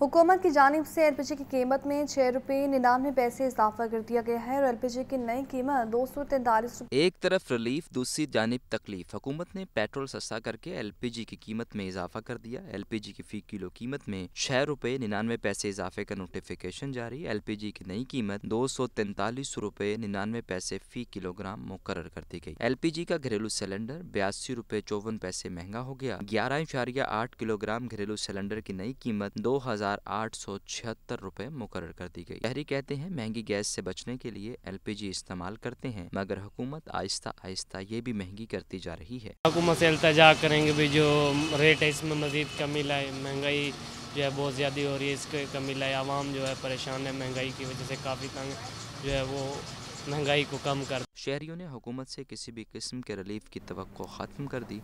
हुकूमत की जानब से एल पी जी की कीमत में छः रुपये निन्यानवे पैसे इजाफा कर दिया गया है और एल पी जी की नई कीमत दो सौ तैंतालीस एक तरफ रिलीफ दूसरी जानब तकलीफ हुकूमत ने पेट्रोल सस्ता करके एल पी जी की कीमत में इजाफा कर दिया एल पी जी की फी किलो कीमत में छः रुपये निन्यानवे पैसे इजाफे का नोटिफिकेशन जारी एल पी जी की नई कीमत दो सौ तैंतालीस रुपये निन्यानवे पैसे फी किलोग्राम मुकर कर दी गई एल पी जी का घरेलू सिलेंडर बयासी रुपये चौवन पैसे महंगा हो गया ग्यारह इशारिया आठ किलोग्राम घरेलू सिलेंडर की नई कीमत दो हजार हजार आठ सौ छिहत्तर रुपए मुकर कर दी गई शहरी कहते हैं महंगी गैस से बचने के लिए एलपीजी इस्तेमाल करते हैं मगर हुकूमत आहिस्ता आहिस्ता ये भी महंगी करती जा रही है हुकूमत से अल्तजा करेंगे भी जो रेट है इसमें मजीद कमी लाए महंगाई जो है बहुत ज़्यादा हो रही है इसके कमी लाए आवाम जो है परेशान है महंगाई की वजह से काफ़ी तंग जो है वो महंगाई को कम कर शहरियों ने हुकूमत से किसी भी किस्म के रिलीफ की तो खत्म कर दी